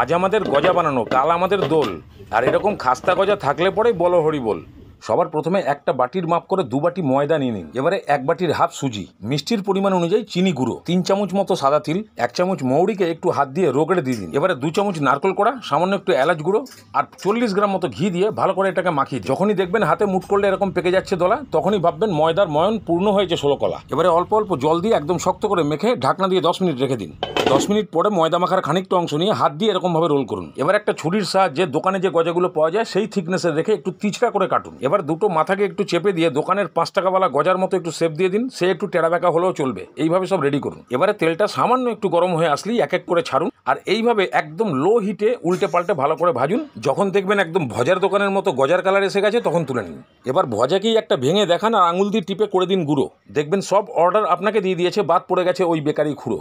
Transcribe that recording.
আজ আমাদের গজা বানানো কাল আমাদের দোল আর এরকম খাস্তা গজা থাকলে পরেই বলো হরি বল সবার প্রথমে একটা বাটির মাপ করে দু বাটি ময়দা নিয়ে নিন এবারে এক বাটির হাফ সুজি মিষ্টির পরিমাণ অনুযায়ী চিনি গুঁড়ো তিন চামচ মতো সাদা তিল এক চামচ মৌরিকে একটু হাত দিয়ে রোগড়ে দিয়ে দিন এবারে দু চামচ নারকল করা সামান্য একটু এলাচ গুঁড়ো আর চল্লিশ গ্রাম মতো ঘি দিয়ে ভালো করে এটাকে মাখিয়ে যখনই দেখবেন হাতে মুট করলে এরকম পেকে যাচ্ছে দোলা তখনই ভাববেন ময়দার ময়ন পূর্ণ হয়েছে ষোলো কলা এবারে অল্প অল্প জল দিয়ে একদম শক্ত করে মেখে ঢাকনা দিয়ে দশ মিনিট রেখে দিন দশ মিনিট পরে ময়দা মাখার খানিকটা অংশ নিয়ে হাত দিয়ে এরকমভাবে রোল করুন এবার একটা ছুরির সাহায্যে দোকানে যে গজাগুলো পাওয়া যায় সেই থিকনেসে রেখে একটু তিচড়া করে কাটুন এবার দুটো মাথাকে একটু চেপে দিয়ে দোকানের পাঁচ টাকাওয়ালা গজার মতো একটু সেপ দিয়ে দিন সে একটু টেরা ব্যাকা হলেও চলবে এইভাবে সব রেডি করুন এবারে তেলটা সামান্য একটু গরম হয়ে আসলেই এক এক করে ছাড়ুন আর এইভাবে একদম লো হিটে উল্টে পাল্টে ভালো করে ভাজুন যখন দেখবেন একদম ভজার দোকানের মতো গজার কালার এসে গেছে তখন তুলে নিন এবার ভজাকেই একটা ভেঙে দেখান আর আঙুল দিয়ে টিপে করে দিন গুঁড়ো দেখবেন সব অর্ডার আপনাকে দিয়ে দিয়েছে বাদ পড়ে গেছে ওই বেকারি খুঁড়ো